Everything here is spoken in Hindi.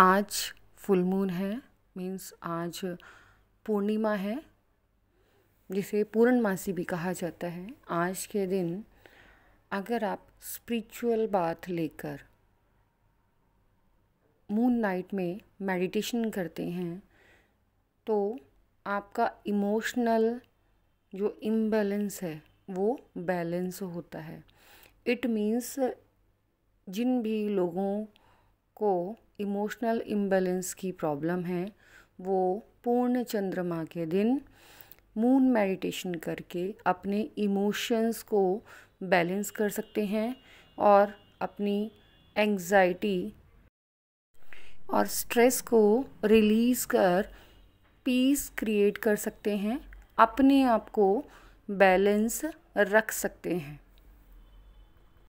आज फुल मून है मीन्स आज पूर्णिमा है जिसे पूर्णमासी भी कहा जाता है आज के दिन अगर आप स्पिरिचुअल बात लेकर मून नाइट में मेडिटेशन करते हैं तो आपका इमोशनल जो इम्बैलेंस है वो बैलेंस होता है इट मीन्स जिन भी लोगों को इमोशनल इम्बेलेंस की प्रॉब्लम है वो पूर्ण चंद्रमा के दिन मून मेडिटेशन करके अपने इमोशंस को बैलेंस कर सकते हैं और अपनी एंजाइटी और स्ट्रेस को रिलीज़ कर पीस क्रिएट कर सकते हैं अपने आप को बैलेंस रख सकते हैं